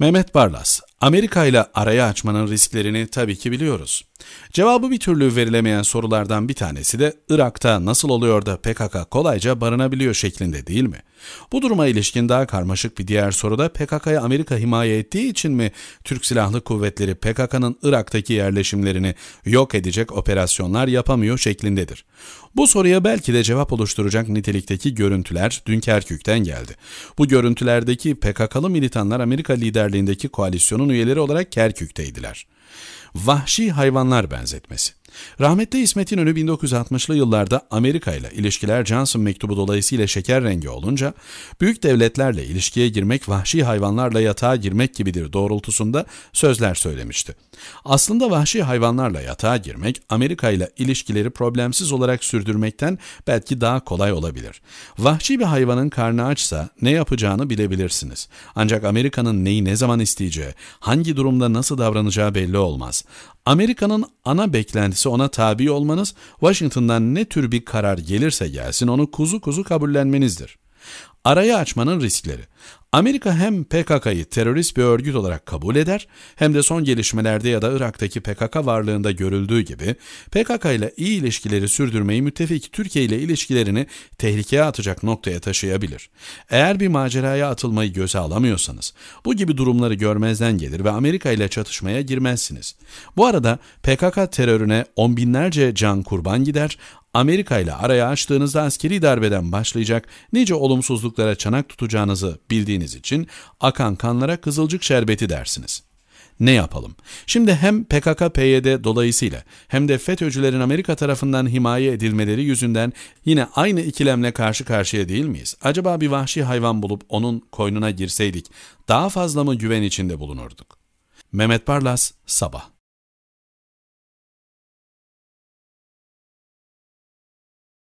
Mehmet Barlas, Amerika ile arayı açmanın risklerini tabii ki biliyoruz. Cevabı bir türlü verilemeyen sorulardan bir tanesi de Irak'ta nasıl oluyor da PKK kolayca barınabiliyor şeklinde değil mi? Bu duruma ilişkin daha karmaşık bir diğer soru da PKK'ya Amerika himaye ettiği için mi Türk Silahlı Kuvvetleri PKK'nın Irak'taki yerleşimlerini yok edecek operasyonlar yapamıyor şeklindedir. Bu soruya belki de cevap oluşturacak nitelikteki görüntüler Dünkerkük'ten geldi. Bu görüntülerdeki PKK'lı militanlar Amerika liderliğindeki koalisyonun komisyon üyeleri olarak Kerkük'teydiler. Vahşi hayvanlar benzetmesi. Rahmetli İsmet İnönü 1960'lı yıllarda Amerika ile ilişkiler Johnson mektubu dolayısıyla şeker rengi olunca büyük devletlerle ilişkiye girmek vahşi hayvanlarla yatağa girmek gibidir doğrultusunda sözler söylemişti. Aslında vahşi hayvanlarla yatağa girmek Amerika ile ilişkileri problemsiz olarak sürdürmekten belki daha kolay olabilir. Vahşi bir hayvanın karnı açsa ne yapacağını bilebilirsiniz. Ancak Amerika'nın neyi ne zaman isteyeceği, hangi durumda nasıl davranacağı belli olmaz. Amerika'nın ana beklentisi ona tabi olmanız, Washington'dan ne tür bir karar gelirse gelsin onu kuzu kuzu kabullenmenizdir. Arayı açmanın riskleri. Amerika hem PKK'yı terörist bir örgüt olarak kabul eder hem de son gelişmelerde ya da Irak'taki PKK varlığında görüldüğü gibi PKK ile iyi ilişkileri sürdürmeyi müttefik Türkiye ile ilişkilerini tehlikeye atacak noktaya taşıyabilir. Eğer bir maceraya atılmayı göze alamıyorsanız bu gibi durumları görmezden gelir ve Amerika ile çatışmaya girmezsiniz. Bu arada PKK terörüne on binlerce can kurban gider Amerika ile araya açtığınızda askeri darbeden başlayacak nice olumsuzluklara çanak tutacağınızı bildiğiniz için akan kanlara kızılcık şerbeti dersiniz. Ne yapalım? Şimdi hem PKK-PYD dolayısıyla hem de FETÖ'cülerin Amerika tarafından himaye edilmeleri yüzünden yine aynı ikilemle karşı karşıya değil miyiz? Acaba bir vahşi hayvan bulup onun koynuna girseydik daha fazla mı güven içinde bulunurduk? Mehmet Barlas, Sabah